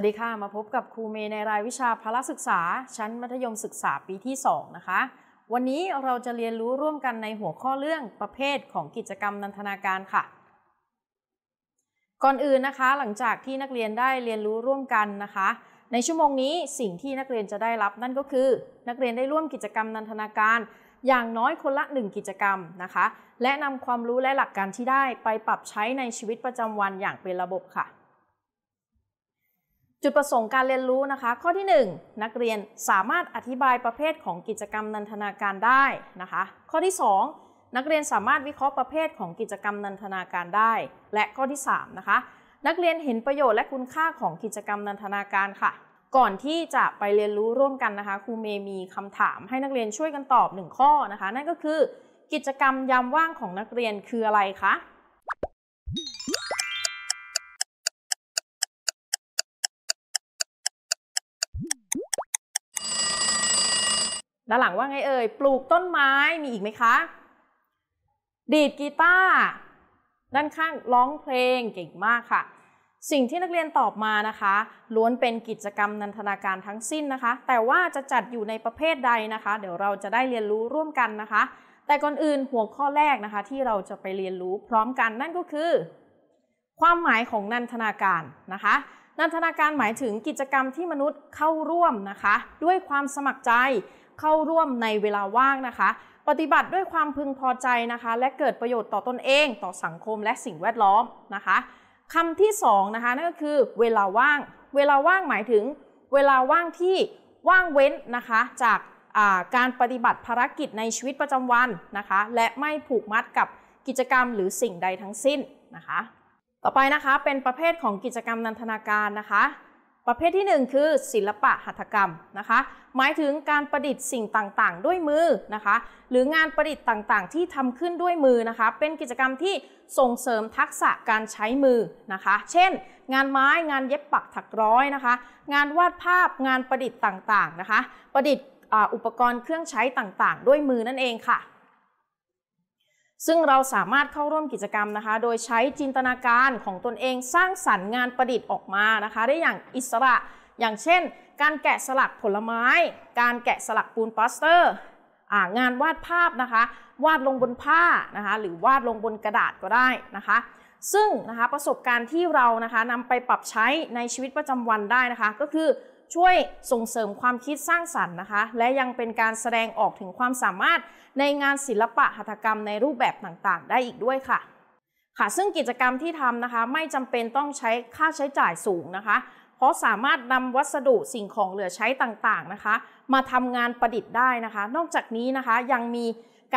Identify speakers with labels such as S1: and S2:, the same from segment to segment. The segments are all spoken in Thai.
S1: วัสดีค่ะมาพบกับครูเมย์ในรายวิชาพละศึกษา ชั้นมัธยมศึกษาปีที่ 2 นะคะ วันนี้เราจะเรียนรู้ร่วมกันในหัวข้อเรื่องประเภทของกิจกรรมนันทนาการค่ะ ก่อนอื่นนะคะหลังจากที่นักเรียนได้เรียนรู้ร่วมกันนะคะ ในชั่วโมงนี้สิ่งที่นักเรียนจะได้รับ นั่นก็คือนักเรียนได้ร่วมกิจกรรมนันทนาการ อย่างน้อยคนละ1กิจกรรมนะคะ และนำความรู้และหลักการที่ได้ไปปรับใช้ในชีวิตประจำวันอย่างเป็นระบบค่ะจุดประสงค์การเรียนรู้นะคะ ข้อที่ 1 นักเรียนสามารถอธิบายประเภทของกิจกรรมนันทนาการได้นะคะ ข้อที่ 2 นักเรียนสามารถวิเคราะห์ประเภทของกิจกรรมนันทนาการได้ และข้อที่ 3 นะคะ นักเรียนเห็นประโยชน์และคุณค่าของกิจกรรมนันทนาการค่ะ ก่อนที่จะไปเรียนรู้ร่วมกันนะคะ ครูเมย์มีคำถามให้นักเรียนช่วยกันตอบ 1 ข้อนะคะ นั่นก็คือ กิจกรรมยามว่างของนักเรียนคืออะไรคะด้านหลังว่าไงเอ่ยปลูกต้นไม้มีอีกไหมคะดีดกีตาร์ด้านข้างร้องเพลงเก่งมากค่ะ สิ่งที่นักเรียนตอบมานะคะล้วนเป็นกิจกรรมนันทนาการทั้งสิ้นนะคะ แต่ว่าจะจัดอยู่ในประเภทใดนะคะ เดี๋ยวเราจะได้เรียนรู้ร่วมกันนะคะ แต่ก่อนอื่นหัวข้อแรกนะคะที่เราจะไปเรียนรู้พร้อมกัน นั่นก็คือ ความหมายของนันทนาการนะคะ นันทนาการหมายถึงกิจกรรมที่มนุษย์เข้าร่วมนะคะด้วยความสมัครใจเข้าร่วมในเวลาว่างนะคะ ปฏิบัติด้วยความพึงพอใจนะคะ และเกิดประโยชน์ต่อตนเองต่อสังคมและสิ่งแวดล้อมนะคะคำที่2นะคะนั่นก็คือเวลาว่างเวลาว่างหมายถึงเวลาว่างที่ว่างเว้นนะคะ จากการปฏิบัติภารกิจในชีวิตประจำวันนะคะ และไม่ผูกมัดกับกิจกรรมหรือสิ่งใดทั้งสิ้นนะคะ ต่อไปนะคะเป็นประเภทของกิจกรรมนันทนาการนะคะประเภทที่ 1 คือศิลปะหัตถกรรมนะคะ หมายถึงการประดิษฐ์สิ่งต่าง ๆ ด้วยมือนะคะ หรืองานประดิษฐ์ต่าง ๆ ที่ทำขึ้นด้วยมือนะคะ เป็นกิจกรรมที่ส่งเสริมทักษะการใช้มือนะคะ เช่นงานไม้ งานเย็บปักถักร้อยนะคะ งานวาดภาพ งานประดิษฐ์ต่าง ๆ นะคะ ประดิษฐ์อุปกรณ์เครื่องใช้ต่าง ๆ ด้วยมือนั่นเองค่ะซึ่งเราสามารถเข้าร่วมกิจกรรมนะคะ โดยใช้จินตนาการของตนเองสร้างสรรค์งานประดิษฐ์ออกมานะคะ ได้อย่างอิสระอย่างเช่นการแกะสลักผลไม้ การแกะสลักปูนปลาสเตอร์งานวาดภาพนะคะ วาดลงบนผ้านะคะหรือวาดลงบนกระดาษก็ได้นะคะ ซึ่งนะคะประสบการณ์ที่เรานะคะนำไปปรับใช้ในชีวิตประจำวันได้นะคะก็คือช่วยส่งเสริมความคิดสร้างสรรค์นะคะ และยังเป็นการแสดงออกถึงความสามารถในงานศิลปะหัตถกรรมในรูปแบบต่างๆได้อีกด้วยค่ะ ค่ะ ซึ่งกิจกรรมที่ทำนะคะไม่จำเป็นต้องใช้ค่าใช้จ่ายสูงนะคะ เพราะสามารถนำวัสดุสิ่งของเหลือใช้ต่างๆนะคะ มาทำงานประดิษฐ์ได้นะคะ นอกจากนี้นะคะยังมี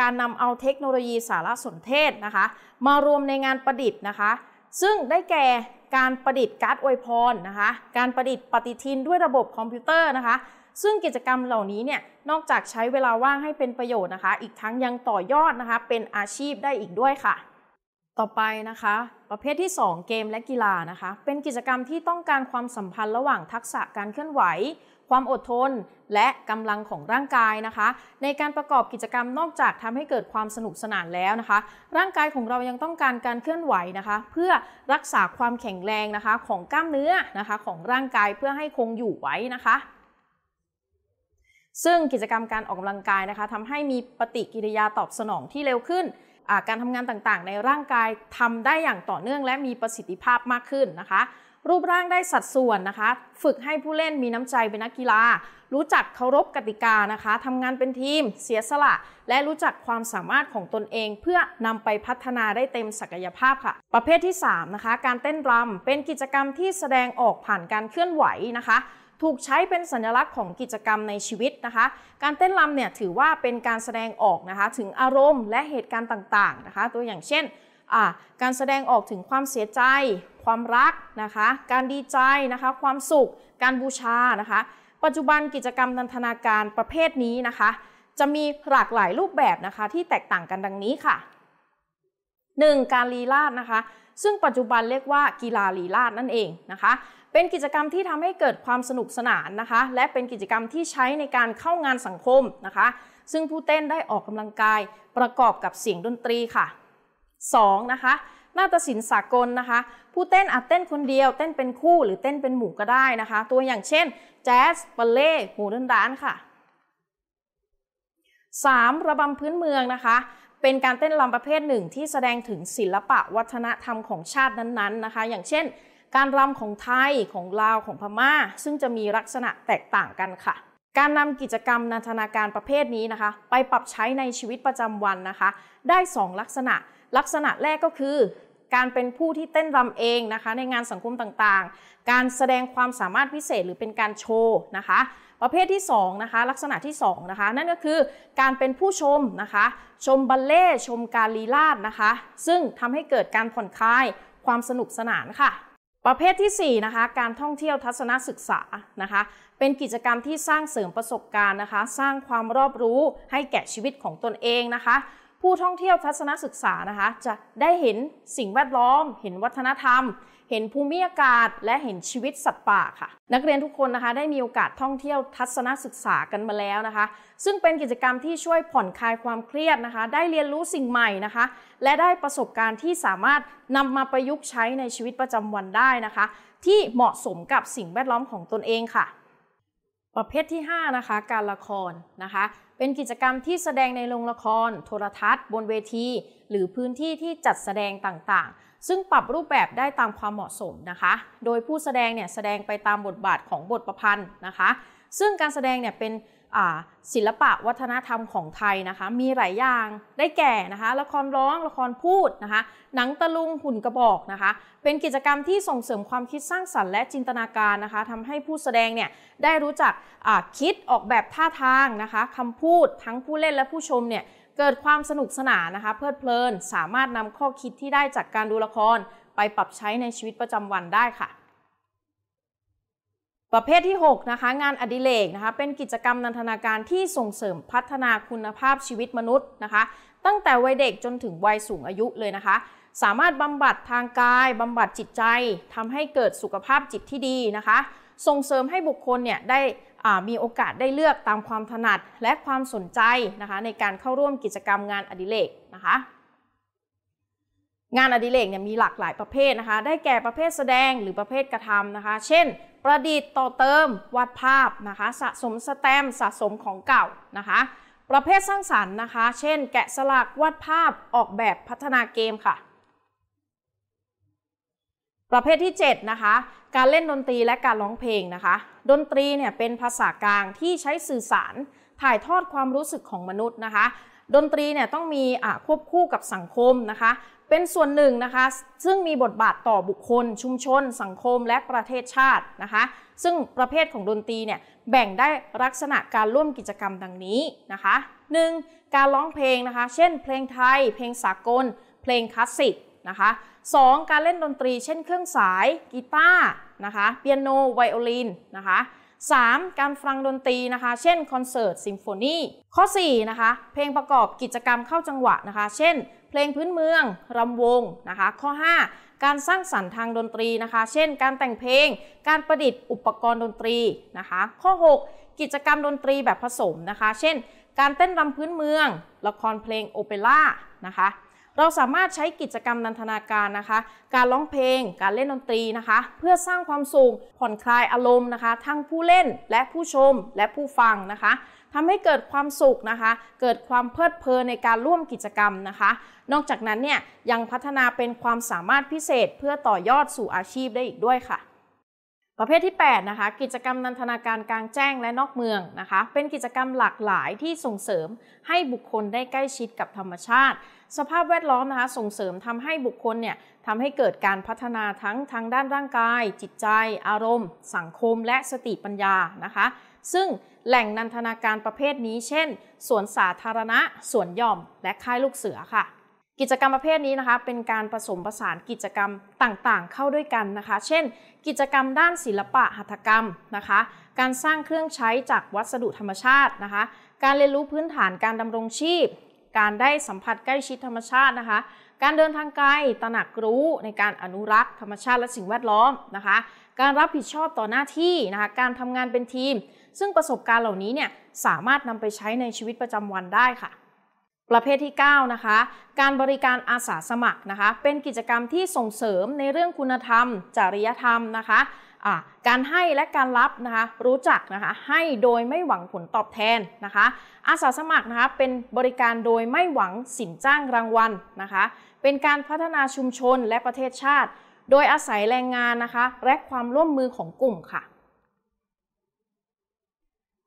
S1: การนำเอาเทคโนโลยีสารสนเทศนะคะ มารวมในงานประดิษฐ์นะคะ ซึ่งได้แก่การประดิษฐ์การ์ดอวยพร นะคะ การประดิษฐ์ปฏิทินด้วยระบบคอมพิวเตอร์นะคะ ซึ่งกิจกรรมเหล่านี้เนี่ย นอกจากใช้เวลาว่างให้เป็นประโยชน์นะคะ อีกทั้งยังต่อยอดนะคะ เป็นอาชีพได้อีกด้วยค่ะต่อไปนะคะประเภทที่ 2 เกมและกีฬานะคะ เป็นกิจกรรมที่ต้องการความสัมพันธ์ระหว่างทักษะการเคลื่อนไหว ความอดทน และกำลังของร่างกายนะคะ ในการประกอบกิจกรรมนอกจากทำให้เกิดความสนุกสนานแล้วนะคะ ร่างกายของเรายังต้องการการเคลื่อนไหวนะคะ เพื่อรักษาความแข็งแรงนะคะของกล้ามเนื้อนะคะของร่างกายเพื่อให้คงอยู่ไว้นะคะ ซึ่งกิจกรรมการออกกำลังกายนะคะทำให้มีปฏิกิริยาตอบสนองที่เร็วขึ้นการทำงานต่างๆ ในร่างกายทำได้อย่างต่อเนื่องและมีประสิทธิภาพมากขึ้นนะคะ รูปร่างได้สัดส่วนนะคะ ฝึกให้ผู้เล่นมีน้ำใจเป็นนักกีฬา รู้จักเคารพกติกานะคะทำงานเป็นทีม เสียสละ และรู้จักความสามารถของตนเอง เพื่อนำไปพัฒนาได้เต็มศักยภาพค่ะ ประเภทที่ 3 นะคะ การเต้นรำเป็นกิจกรรมที่แสดงออกผ่านการเคลื่อนไหวนะคะถูกใช้เป็นสัญลักษณ์ของกิจกรรมในชีวิตนะคะ การเต้นรำเนี่ยถือว่าเป็นการแสดงออกนะคะถึงอารมณ์และเหตุการณ์ต่างๆนะคะ ตัวอย่างเช่นการแสดงออกถึงความเสียใจ ความรักนะคะ การดีใจนะคะ ความสุข การบูชานะคะ ปัจจุบันกิจกรรมนันทนาการประเภทนี้นะคะ จะมีหลากหลายรูปแบบนะคะที่แตกต่างกันดังนี้ค่ะ 1. การลีลาดนะคะ ซึ่งปัจจุบันเรียกว่ากีฬาลีลาดนั่นเองนะคะเป็นกิจกรรมที่ทำให้เกิดความสนุกสนานนะคะและเป็นกิจกรรมที่ใช้ในการเข้างานสังคมนะคะ ซึ่งผู้เต้นได้ออกกำลังกายประกอบกับเสียงดนตรีค่ะ 2. นะคะนาฏศิลป์สากลนะคะ ผู้เต้นอาจเต้นคนเดียว เต้นเป็นคู่หรือเต้นเป็นหมู่ก็ได้นะคะ ตัวอย่างเช่นแจ๊สบัลเล่โมเดิร์นดานค่ะ 3. ระบำพื้นเมืองนะคะ เป็นการเต้นลำประเภทหนึ่ง ที่แสดงถึงศิลปะวัฒนธรรมของชาตินั้นๆนะคะ อย่างเช่นการรำของไทยของลาวของพมา่า ซึ่งจะมีลักษณะแตกต่างกันค่ะ การนำกิจกรรมนันทนาการประเภทนี้นะคะ ไปปรับใช้ในชีวิตประจำวันนะคะ ได้ 2 ลักษณะ ลักษณะแรกก็คือ การเป็นผู้ที่เต้นรำเองนะคะ ในงานสังคมต่างๆ การแสดงความสามารถพิเศษหรือเป็นการโชว์นะคะ ประเภทที่2นะคะลักษณะที่ 2นะคะนั่นก็คือ การเป็นผู้ชมนะคะ ชมบัลเล่ชมการลีลาดนะคะ ซึ่งทำให้เกิดการผ่อนคลายความสนุกสนานค่ะประเภทที่ 4 นะคะ การท่องเที่ยวทัศนศึกษานะคะ เป็นกิจกรรมที่สร้างเสริมประสบการณ์นะคะ สร้างความรอบรู้ให้แก่ชีวิตของตนเองนะคะผู้ท่องเที่ยวทัศนศึกษานะคะ จะได้เห็นสิ่งแวดล้อม เห็นวัฒนธรรม เห็นภูมิอากาศ และเห็นชีวิตสัตว์ป่าค่ะ นักเรียนทุกคนนะคะ ได้มีโอกาสท่องเที่ยวทัศนศึกษากันมาแล้วนะคะ ซึ่งเป็นกิจกรรมที่ช่วยผ่อนคลายความเครียดนะคะได้เรียนรู้สิ่งใหม่นะคะ และได้ประสบการณ์ที่สามารถนำมาประยุกต์ใช้ในชีวิตประจำวันได้นะคะ ที่เหมาะสมกับสิ่งแวดล้อมของตนเองค่ะ ประเภทที่ 5 นะคะ การละครนะคะเป็นกิจกรรมที่แสดงในโรงละคร โทรทัศน์ บนเวที หรือพื้นที่ที่จัดแสดงต่างๆ ซึ่งปรับรูปแบบได้ตามความเหมาะสมนะคะ โดยผู้แสดงเนี่ยแสดงไปตามบทบาทของบทประพันธ์นะคะ ซึ่งการแสดงเนี่ยเป็นศิลปะวัฒนธรรมของไทยนะคะมีหลายอย่างได้แก่นะคะ ละครร้องละครพูดนะคะหนังตะลุงหุ่นกระบอกนะคะ เป็นกิจกรรมที่ส่งเสริมความคิดสร้างสรรค์และจินตนาการนะคะทำให้ผู้แสดงเนี่ยได้รู้จักคิดออกแบบท่าทางนะคะคำพูดทั้งผู้เล่นและผู้ชมเนี่ยเกิดความสนุกสนานนะคะเพลิดเพลินสามารถนำข้อคิดที่ได้จากการดูละครไปปรับใช้ในชีวิตประจำวันได้ค่ะประเภทที่ 6 นะคะงานอดิเรกนะคะเป็นกิจกรรมนันทนาการที่ส่งเสริมพัฒนาคุณภาพชีวิตมนุษย์นะคะตั้งแต่วัยเด็กจนถึงวัยสูงอายุเลยนะคะสามารถบำบัดทางกายบำบัดจิตใจทำให้เกิดสุขภาพจิตที่ดีนะคะ ส่งเสริมให้บุคคลเนี่ยได้มีโอกาสได้เลือกตามความถนัดและความสนใจนะคะในการเข้าร่วมกิจกรรมงานอดิเรกนะคะงานอดิเรกเนี่ยมีหลากหลายประเภทนะคะได้แก่ประเภทแสดงหรือประเภทกระทำนะคะ เช่นประดิษฐ์ต่อเติมวาดภาพนะคะ สะสมสแตมสะสมของเก่านะคะ ประเภทสร้างสารรค์นะคะ เช่นแกะสลักวาดภาพออกแบบพัฒนาเกมค่ะ ประเภทที่ 7 นะคะ การเล่นดนตรีและการร้องเพลงนะคะ ดนตรีเนี่ยเป็นภาษากลางที่ใช้สื่อสาร ถ่ายทอดความรู้สึกของมนุษย์นะคะ ดนตรีเนี่ยต้องมีควบคู่กับสังคมนะคะเป็นส่วนหนึ่งนะคะ ซึ่งมีบทบาทต่อบุคคล ชุมชน สังคมและประเทศชาตินะคะ ซึ่งประเภทของดนตรีเนี่ย แบ่งได้ลักษณะการร่วมกิจกรรมดังนี้นะคะ 1. การร้องเพลงนะคะ เช่น เพลงไทย เพลงสากล เพลงคลาสสิกนะคะ 2. การเล่นดนตรี เช่น เครื่องสาย กีตาร์นะคะ เปียโน ไวโอลินนะคะ 3. การฟังดนตรีนะคะ เช่นคอนเสิร์ตซิมโฟนี ข้อ4นะคะ เพลงประกอบกิจกรรมเข้าจังหวะนะคะ เช่นเพลงพื้นเมืองรำวงนะคะ ข้อ5การสร้างสรรค์ทางดนตรีนะคะ เช่นการแต่งเพลง การประดิษฐ์อุปกรณ์ดนตรีนะคะ ข้อ 6 กิจกรรมดนตรีแบบผสมนะคะ เช่นการเต้นรำพื้นเมือง ละครเพลงโอเปร่านะคะเราสามารถใช้กิจกรรมนันทนาการนะคะ การร้องเพลง การเล่นดนตรีนะคะ เพื่อสร้างความสุข ผ่อนคลายอารมณ์นะคะ ทั้งผู้เล่นและผู้ชมและผู้ฟังนะคะทำให้เกิดความสุขนะคะ เกิดความเพลิดเพลินในการร่วมกิจกรรมนะคะ นอกจากนั้นเนี่ยยังพัฒนาเป็นความสามารถพิเศษเพื่อต่อยอดสู่อาชีพได้อีกด้วยค่ะประเภทที่8นะคะกิจกรรมนันทนาการกลางแจ้งและนอกเมืองนะคะ เป็นกิจกรรมหลากหลายที่ส่งเสริมให้บุคคลได้ใกล้ชิดกับธรรมชาติ สภาพแวดล้อมนะคะ ส่งเสริมทำให้บุคคลเนี่ยทำให้เกิดการพัฒนาทั้งทางด้านร่างกาย จิตใจ อารมณ์ สังคมและสติปัญญานะคะ ซึ่งแหล่งนันทนาการประเภทนี้ เช่นสวนสาธารณะสวนหย่อมและค่ายลูกเสือค่ะกิจกรรมประเภทนี้นะคะ เป็นการผสมผสานกิจกรรมต่างๆ เข้าด้วยกันนะคะ เช่นกิจกรรมด้านศิลปะหัตถกรรมนะคะ การสร้างเครื่องใช้จากวัสดุธรรมชาตินะคะ การเรียนรู้พื้นฐานการดำรงชีพ การได้สัมผัสใกล้ชิดธรรมชาตินะคะ การเดินทางไกลตระหนักรู้ในการอนุรักษ์ธรรมชาติและสิ่งแวดล้อมนะคะ การรับผิดชอบต่อหน้าที่นะคะการทำงานเป็นทีม ซึ่งประสบการณ์เหล่านี้เนี่ยสามารถนำไปใช้ในชีวิตประจำวันได้ค่ะประเภทที่9นะคะ การบริการอาสาสมัครนะคะ เป็นกิจกรรมที่ส่งเสริมในเรื่องคุณธรรม จริยธรรมนะคะ การให้และการรับนะคะ รู้จักนะคะ ให้โดยไม่หวังผลตอบแทนนะคะ อาสาสมัครนะคะ เป็นบริการโดยไม่หวังสินจ้างรางวัลนะคะ เป็นการพัฒนาชุมชนและประเทศชาติ โดยอาศัยแรงงานนะคะ และความร่วมมือของกลุ่มค่ะ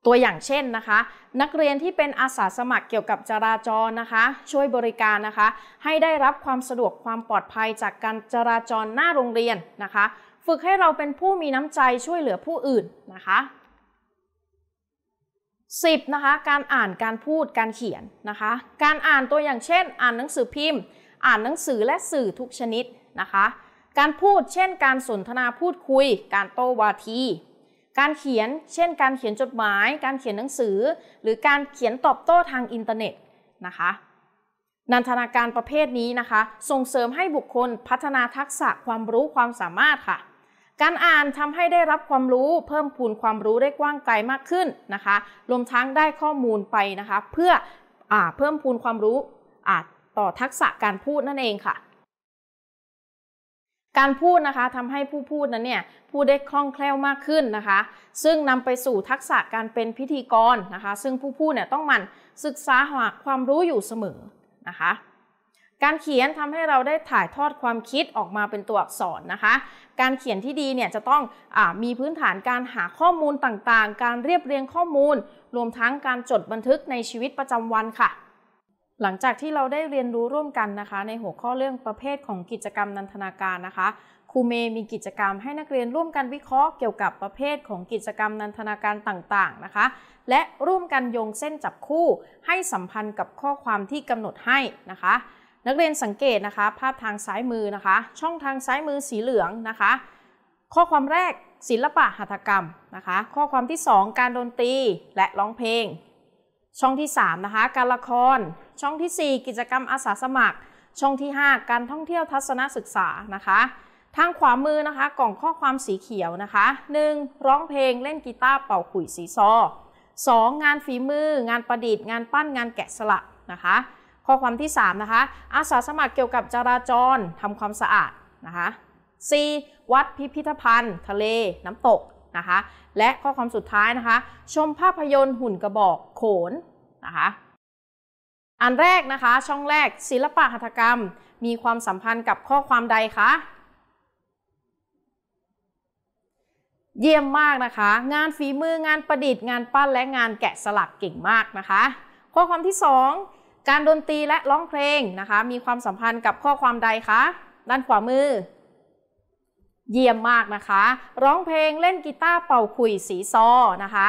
S1: ตัวอย่างเช่นนะคะนักเรียนที่เป็นอาสาสมัครเกี่ยวกับจราจรนะคะช่วยบริการนะคะให้ได้รับความสะดวกความปลอดภัยจากการจราจรหน้าโรงเรียนนะคะ ฝึกให้เราเป็นผู้มีน้ำใจช่วยเหลือผู้อื่นนะคะ 10. นะคะการอ่านการพูดการเขียนนะคะการอ่านตัวอย่างเช่นอ่านหนังสือพิมพ์ อ่านหนังสือและสื่อทุกชนิดนะคะการพูดเช่นการสนทนาพูดคุย การโต้วาทีการเขียน เช่น การเขียนจดหมาย การเขียนหนังสือ หรือการเขียนตอบโต้ทางอินเทอร์เน็ต นะคะ นันทนาการประเภทนี้นะคะ ส่งเสริมให้บุคคลพัฒนาทักษะความรู้ความสามารถค่ะ การอ่านทำให้ได้รับความรู้เพิ่มพูนความรู้ได้กว้างไกลมากขึ้นนะคะ รวมทั้งได้ข้อมูลไปนะคะ เพื่ออเพิ่มพูนความรู้ต่อทักษะการพูดนั่นเองค่ะการพูดนะคะทำให้ผู้พูดนั้นเนี่ยพูดได้คล่องแคล่วมากขึ้นนะคะ ซึ่งนำไปสู่ทักษะการเป็นพิธีกรนะคะ ซึ่งผู้พูดเนี่ยต้องมันศึกษาหาความรู้อยู่เสมอนะคะการเขียนทำให้เราได้ถ่ายทอดความคิดออกมาเป็นตัวอักษรนะคะ การเขียนที่ดีเนี่ยจะต้องอมีพื้นฐานการหาข้อมูลต่างๆ การเรียบเรียงข้อมูล รวมทั้งการจดบันทึกในชีวิตประจำาวันค่ะหลังจากที่เราได้เรียนรู้ร่วมกันนะคะในหัวข้อเรื่องประเภทของกิจกรรมนันทนาการนะคะครูเมย์มีกิจกรรมให้นักเรียนร่วมกันวิเคราะห์เกี่ยวกับประเภทของกิจกรรมนันทนาการต่างๆนะคะและร่วมกันโยงเส้นจับคู่ให้สัมพันธ์กับข้อความที่กำหนดให้นะคะ นักเรียนสังเกตนะคะ ภาพทางซ้ายมือนะคะ ช่องทางซ้ายมือสีเหลืองนะคะ ข้อความแรกศิลปะหัตถกรรมนะคะ ข้อความที่2การดนตรีและร้องเพลงช่องที่3นะคะการละครช่องที่ 4 กิจกรรมอาสาสมัครช่องที่ 5 การท่องเที่ยวทัศนศึกษานะคะทางขวามือนะคะกล่องข้อความสีเขียวนะคะ 1. ร้องเพลงเล่นกีตาร์เป่าขุยสีซอ 2. งานฝีมือ งานประดิษฐ์ งานปั้นงานแกะสลักนะคะข้อความที่3นะคะอาสาสมัครเกี่ยวกับจราจรทำความสะอาดนะคะ 4. วัดพิพิธภัณฑ์ ทะเลน้ำตกนะคะและข้อความสุดท้ายนะคะ ชมภาพยนตร์หุ่นกระบอกโขนนะคะอันแรกนะคะช่องแรกศิลปะหัตถกรรมมีความสัมพันธ์กับข้อความใดคะเยี่ยมมากนะคะ งานฝีมืองานประดิษฐ์งานปั้นและงานแกะสลักเก่งมากนะคะข้อความที่ 2 การดนตรีและร้องเพลงนะคะมีความสัมพันธ์กับข้อความใดคะด้านขวามือเยี่ยมมากนะคะ ร้องเพลงเล่นกีตาร์เป่าขุยสีซอนะคะ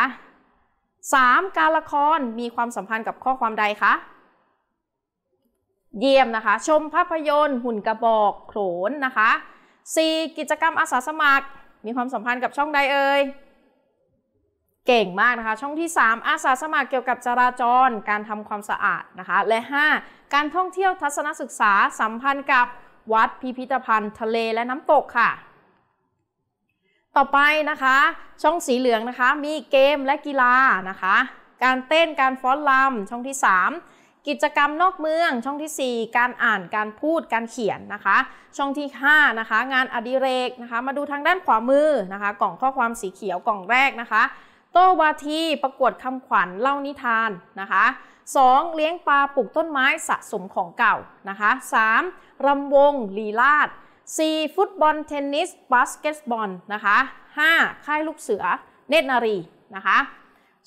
S1: 3. การละครมีความสัมพันธ์กับข้อความใดคะเยี่ยมนะคะ ชมภาพยนตร์หุ่นกระบอกโขนนะคะ 4. กิจกรรมอาสาสมัครมีความสัมพันธ์กับช่องใดเอ่ยเก่งมากนะคะช่องที่3อาสาสมัครเกี่ยวกับจราจรการทำความสะอาดนะคะ และ 5. การท่องเที่ยวทัศนศึกษาสัมพันธ์กับวัดพิพิธภัณฑ์ทะเลและน้ำตกค่ะต่อไปนะคะช่องสีเหลืองนะคะมีเกมและกีฬานะคะการเต้นการฟ้อนรำช่องที่ 3 กิจกรรมนอกเมืองช่องที่ 4 การอ่านการพูดการเขียนนะคะช่องที่5นะคะงานอดิเรกนะคะมาดูทางด้านขวามือนะคะกล่องข้อความสีเขียวกล่องแรกนะคะ โตวาทีประกวดคำขวัญเล่านิทานนะคะ 2. เลี้ยงปลาปลูกต้นไม้สะสมของเก่านะคะ 3. รำวงลีลาด 4. ฟุตบอลเทนนิสบาสเกตบอลนะคะ 5. ค่ายลูกเสือ เนตรนารีนะคะ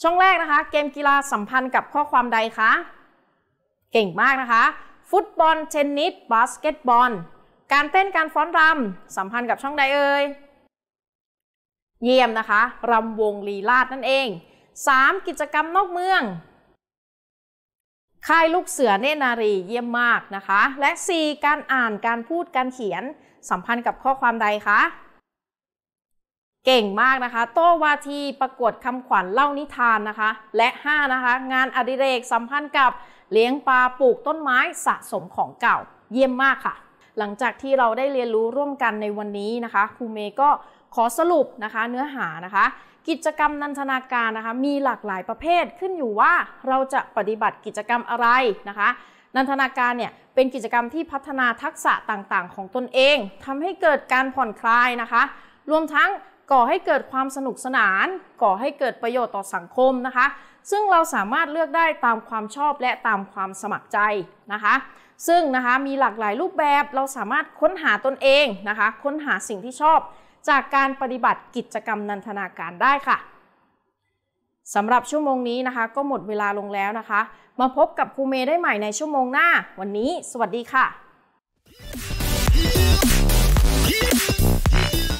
S1: ช่องแรกนะคะ เกมกีฬาสัมพันธ์กับข้อความใดคะเก่งมากนะคะ ฟุตบอลเทนนิสบาสเกตบอล การเต้นการฟ้อนรำ สัมพันธ์กับช่องใดเอ่ยเยี่ยมนะคะรำวงลีลาดนั่นเอง 3. กิจกรรมนอกเมืองค่ายลูกเสือเนนารี เยี่ยมมากนะคะ และ 4. การอ่านการพูดการเขียนสัมพันธ์กับข้อความใดคะ เก่งมากนะคะ โตวาที ประกวดคำขวัญเล่านิทานนะคะ และ 5 นะคะ งานอดิเรกสัมพันธ์กับเลี้ยงปลาปลูกต้นไม้สะสมของเก่า เยี่ยมมากค่ะ หลังจากที่เราได้เรียนรู้ร่วมกันในวันนี้นะคะ ครูเมย์ก็ขอสรุปนะคะเนื้อหานะคะ กิจกรรมนันทนาการนะคะ มีหลากหลายประเภทขึ้นอยู่ว่าเราจะปฏิบัติกิจกรรมอะไรนะคะนันทนาการเนี่ยเป็นกิจกรรมที่พัฒนาทักษะต่างๆของตนเอง ทำให้เกิดการผ่อนคลายนะคะ รวมทั้งก่อให้เกิดความสนุกสนานก่อให้เกิดประโยชน์ต่อสังคมนะคะ ซึ่งเราสามารถเลือกได้ตามความชอบและตามความสมัครใจนะคะ ซึ่งนะคะมีหลากหลายรูปแบบเราสามารถค้นหาตนเองนะคะ ค้นหาสิ่งที่ชอบ จากการปฏิบัติกิจกรรมนันทนาการได้ค่ะสำหรับชั่วโมงนี้นะคะก็หมดเวลาลงแล้วนะคะ มาพบกับครูเมย์ได้ใหม่ในชั่วโมงหน้า วันนี้สวัสดีค่ะ